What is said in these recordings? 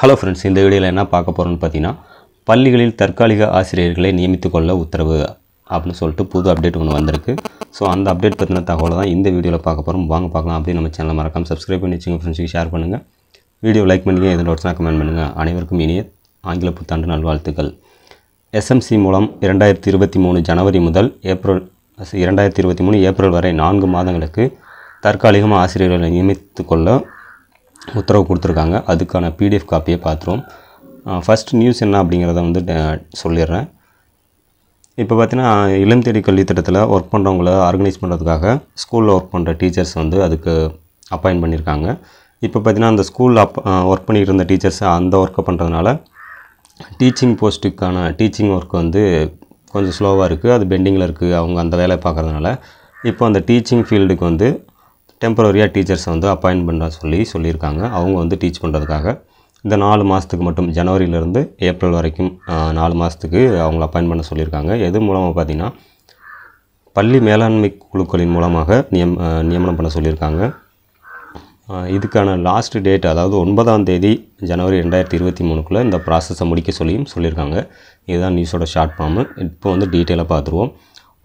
hello friends இந்த வீடியோவில் என்ன பார்க்க போகிறோன்னு பார்த்தீங்கன்னா பள்ளிகளில் தற்காலிக ஆசிரியர்களை நியமித்து கொள்ள உத்தரவு அப்படின்னு சொல்லிட்டு புது அப்டேட் ஒன்று வந்திருக்கு ஸோ அந்த அப்டேட் பற்றின தகவலை தான் இந்த வீடியோவில் பார்க்க போகிறோம் வாங்க பார்க்கலாம் அப்படின்னு நம்ம சேனலை மறக்காமல் சப்ஸ்கிரைப் பண்ணி வச்சுங்க ஃப்ரெண்ட்ஸுக்கு ஷேர் பண்ணுங்கள் வீடியோ லைக் பண்ணுங்கள் எதுவும் டவுட்ஸ்னால் கமெண்ட் பண்ணுங்கள் அனைவருக்கும் இனிய ஆங்கில புத்தாண்டு நல்வாழ்த்துக்கள் எஸ்எம்சி மூலம் இரண்டாயிரத்தி இருபத்தி மூணு ஜனவரி முதல் ஏப்ரல் இரண்டாயிரத்தி இருபத்தி மூணு ஏப்ரல் வரை நான்கு மாதங்களுக்கு தற்காலிகமாக ஆசிரியர்களை நியமித்து கொள்ள உத்தரவு கொடுத்துருக்காங்க அதுக்கான பிடிஎஃப் காப்பியை பார்த்துருவோம் ஃபஸ்ட் நியூஸ் என்ன அப்படிங்கிறத வந்து சொல்லிடுறேன் இப்போ பார்த்தீங்கன்னா இளம் தேடி கல்வி திட்டத்தில் ஒர்க் பண்ணுறவங்கள ஆர்கனைஸ் பண்ணுறதுக்காக ஸ்கூலில் ஒர்க் பண்ணுற டீச்சர்ஸ் வந்து அதுக்கு அப்பாயின் பண்ணியிருக்காங்க இப்போ பார்த்தீங்கன்னா அந்த ஸ்கூலில் அப் ஒர்க் பண்ணிகிட்டு இருந்த டீச்சர்ஸ் அந்த ஒர்க்கை பண்ணுறதுனால டீச்சிங் போஸ்ட்டுக்கான டீச்சிங் ஒர்க் வந்து கொஞ்சம் ஸ்லோவாக இருக்குது அது பெண்டிங்கில் இருக்குது அவங்க அந்த வேலையை பார்க்குறதுனால இப்போ அந்த டீச்சிங் ஃபீல்டுக்கு வந்து டெம்பரரியாக டீச்சர்ஸை வந்து அப்பாயின்ட் பண்ண சொல்லி சொல்லியிருக்காங்க அவங்க வந்து டீச் பண்ணுறதுக்காக இந்த நாலு மாதத்துக்கு மட்டும் ஜனவரியிலேருந்து ஏப்ரல் வரைக்கும் நாலு மாதத்துக்கு அவங்கள அப்பாயின் பண்ண சொல்லியிருக்காங்க எது மூலமாக பார்த்திங்கன்னா பள்ளி மேலாண்மை குழுக்களின் மூலமாக நியம் நியமனம் பண்ண சொல்லியிருக்காங்க இதுக்கான லாஸ்ட் டேட் அதாவது ஒன்பதாம் தேதி ஜனவரி ரெண்டாயிரத்தி இருபத்தி மூணுக்குள்ளே இந்த ப்ராசஸை முடிக்க சொல்லியும் சொல்லியிருக்காங்க இதுதான் நியூஸோட ஷார்ட் ஃபார்மு இப்போ வந்து டீட்டெயிலாக பார்த்துருவோம்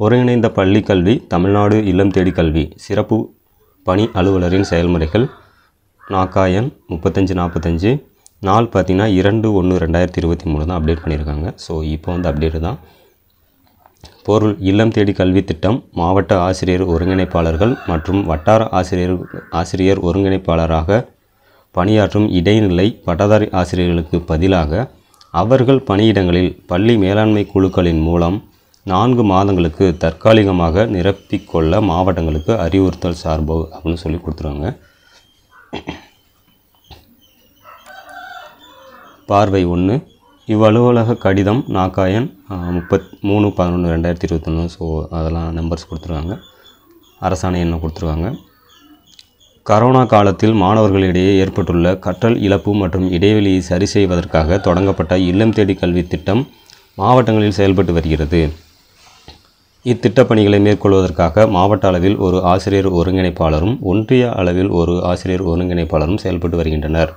ஒருங்கிணைந்த பள்ளி கல்வி தமிழ்நாடு இல்லம் தேடி கல்வி சிறப்பு பணி அலுவலரின் செயல்முறைகள் நாக்காயன் முப்பத்தஞ்சு நாற்பத்தஞ்சு நாள் பார்த்திங்கன்னா இரண்டு ஒன்று ரெண்டாயிரத்தி இருபத்தி மூணு தான் அப்டேட் பண்ணியிருக்காங்க ஸோ இப்போ வந்து அப்டேட் தான் பொருள் இல்லம் தேடி கல்வி திட்டம் மாவட்ட ஆசிரியர் ஒருங்கிணைப்பாளர்கள் மற்றும் வட்டார ஆசிரியர் ஆசிரியர் ஒருங்கிணைப்பாளராக பணியாற்றும் இடைநிலை பட்டதாரி ஆசிரியர்களுக்கு பதிலாக அவர்கள் பணியிடங்களில் பள்ளி மேலாண்மை குழுக்களின் மூலம் நான்கு மாதங்களுக்கு தற்காலிகமாக நிரப்பிக்கொள்ள மாவட்டங்களுக்கு அறிவுறுத்தல் சார்பு அப்படின்னு சொல்லி கொடுத்துருவாங்க பார்வை ஒன்று இவ்வலுவலக கடிதம் நாக்காயன் முப்பத் மூணு பதினொன்று ரெண்டாயிரத்தி இருபத்தொன்று ஸோ அதெல்லாம் நம்பர்ஸ் கொடுத்துருவாங்க அரசாணை எண்ணம் கொடுத்துருவாங்க கரோனா காலத்தில் மாணவர்களிடையே ஏற்பட்டுள்ள கற்றல் இழப்பு மற்றும் இடைவெளியை சரி செய்வதற்காக தொடங்கப்பட்ட இல்லம் தேடி கல்வி திட்டம் மாவட்டங்களில் செயல்பட்டு வருகிறது இத்திட்டப்பணிகளை மேற்கொள்வதற்காக மாவட்ட அளவில் ஒரு ஆசிரியர் ஒருங்கிணைப்பாளரும் ஒன்றிய அளவில் ஒரு ஆசிரியர் ஒருங்கிணைப்பாளரும் செயல்பட்டு வருகின்றனர்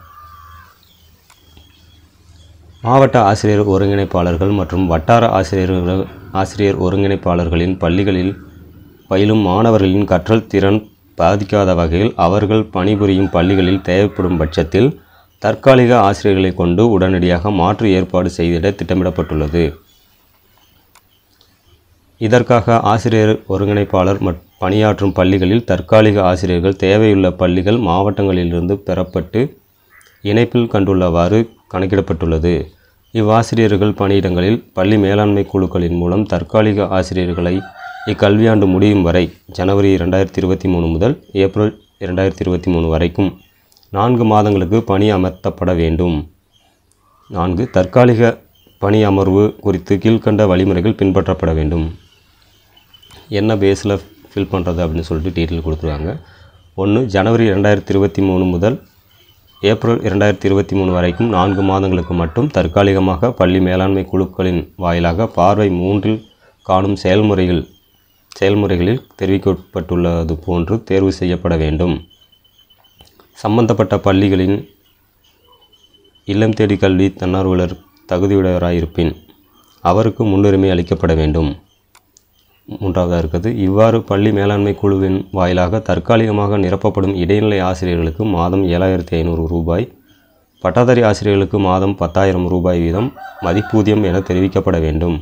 மாவட்ட ஆசிரியர் ஒருங்கிணைப்பாளர்கள் மற்றும் வட்டார ஆசிரியர்கள் ஆசிரியர் ஒருங்கிணைப்பாளர்களின் பள்ளிகளில் பயிலும் மாணவர்களின் கற்றல் திறன் பாதிக்காத வகையில் அவர்கள் பணிபுரியும் பள்ளிகளில் தேவைப்படும் பட்சத்தில் தற்காலிக ஆசிரியர்களை கொண்டு உடனடியாக மாற்று ஏற்பாடு செய்திட திட்டமிடப்பட்டுள்ளது இதற்காக ஆசிரியர் ஒருங்கிணைப்பாளர் பணியாற்றும் பள்ளிகளில் தற்காலிக ஆசிரியர்கள் தேவையுள்ள பள்ளிகள் மாவட்டங்களிலிருந்து பெறப்பட்டு இணைப்பில் கண்டுள்ளவாறு கணக்கிடப்பட்டுள்ளது இவ்வாசிரியர்கள் பணியிடங்களில் பள்ளி மேலாண்மை குழுக்களின் மூலம் தற்காலிக ஆசிரியர்களை இக்கல்வியாண்டு முடியும் வரை ஜனவரி இரண்டாயிரத்தி இருபத்தி மூணு முதல் ஏப்ரல் இரண்டாயிரத்தி இருபத்தி மூணு வரைக்கும் நான்கு மாதங்களுக்கு பணி அமர்த்தப்பட வேண்டும் நான்கு தற்காலிக பணி அமர்வு குறித்து கீழ்கண்ட வழிமுறைகள் பின்பற்றப்பட வேண்டும் என்ன பேஸில் ஃபில் பண்ணுறது அப்படின்னு சொல்லிட்டு டீட்டெயில் கொடுத்துருவாங்க ஒன்று ஜனவரி ரெண்டாயிரத்தி இருபத்தி மூணு முதல் ஏப்ரல் இரண்டாயிரத்தி இருபத்தி மூணு வரைக்கும் நான்கு மாதங்களுக்கு மட்டும் தற்காலிகமாக பள்ளி மேலாண்மை குழுக்களின் வாயிலாக பார்வை மூன்றில் காணும் செயல்முறைகள் செயல்முறைகளில் தெரிவிக்கப்பட்டுள்ளது போன்று தேர்வு செய்யப்பட வேண்டும் சம்பந்தப்பட்ட பள்ளிகளின் இல்லம் தேடி கல்வி தன்னார்வலர் தகுதியுடையவராயிருப்பின் அவருக்கு முன்னுரிமை அளிக்கப்பட வேண்டும் உண்டாக இருக்கிறது இவ்வாறு பள்ளி மேலாண்மை குழுவின் வாயிலாக தற்காலிகமாக நிரப்பப்படும் இடைநிலை ஆசிரியர்களுக்கு மாதம் ஏழாயிரத்தி ஐநூறு ரூபாய் பட்டதாரி ஆசிரியர்களுக்கு மாதம் பத்தாயிரம் ரூபாய் வீதம் மதிப்பூதியம் என தெரிவிக்கப்பட வேண்டும்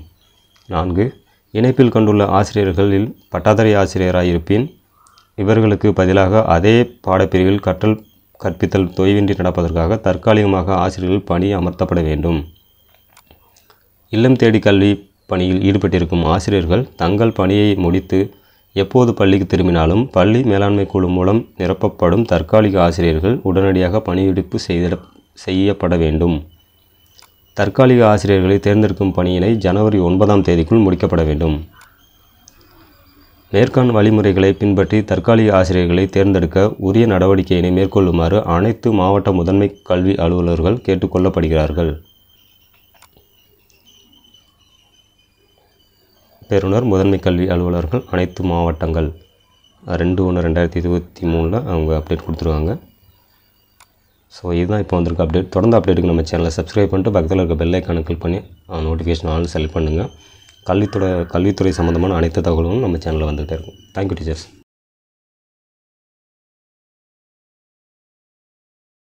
நான்கு இணைப்பில் கண்டுள்ள ஆசிரியர்களில் பட்டதாரி ஆசிரியராயிருப்பின் இவர்களுக்கு பதிலாக அதே பாடப்பிரிவில் கற்றல் கற்பித்தல் தொய்வின்றி நடப்பதற்காக தற்காலிகமாக ஆசிரியர்கள் பணி அமர்த்தப்பட வேண்டும் இல்லம் தேடி கல்வி பணியில் ஈடுபட்டிருக்கும் ஆசிரியர்கள் தங்கள் பணியை முடித்து எப்போது பள்ளிக்கு திரும்பினாலும் பள்ளி மேலாண்மை குழு மூலம் நிரப்பப்படும் தற்காலிக ஆசிரியர்கள் உடனடியாக பணியெடுப்பு செய்திட செய்யப்பட வேண்டும் தற்காலிக ஆசிரியர்களை தேர்ந்தெடுக்கும் பணியினை ஜனவரி ஒன்பதாம் தேதிக்குள் முடிக்கப்பட வேண்டும் மேற்காண் வழிமுறைகளை பின்பற்றி தற்காலிக ஆசிரியர்களை தேர்ந்தெடுக்க உரிய நடவடிக்கையினை மேற்கொள்ளுமாறு அனைத்து மாவட்ட முதன்மை கல்வி அலுவலர்கள் கேட்டுக்கொள்ளப்படுகிறார்கள் பெறுநர் முதன்மை கல்வி அலுவலர்கள் அனைத்து மாவட்டங்கள் ரெண்டு ஒன்று ரெண்டாயிரத்தி இருபத்தி மூணில் அவங்க அப்டேட் கொடுத்துருவாங்க ஸோ இதுதான் இப்போ வந்திருக்க அப்டேட் தொடர்ந்து அப்டேட்டுக்கு நம்ம சேனலை சப்ஸ்கிரைப் பண்ணிட்டு பக்கத்தில் இருக்க பெல்லை கணக்கு பண்ணி நோட்டிஃபிகேஷன் ஆல் செலக்ட் பண்ணுங்கள் கல்வித்துறை கல்வித்துறை சம்மந்தமான அனைத்து தகவலும் நம்ம சேனலில் வந்துகிட்டே இருக்கும் தேங்க்யூ டீச்சர்ஸ்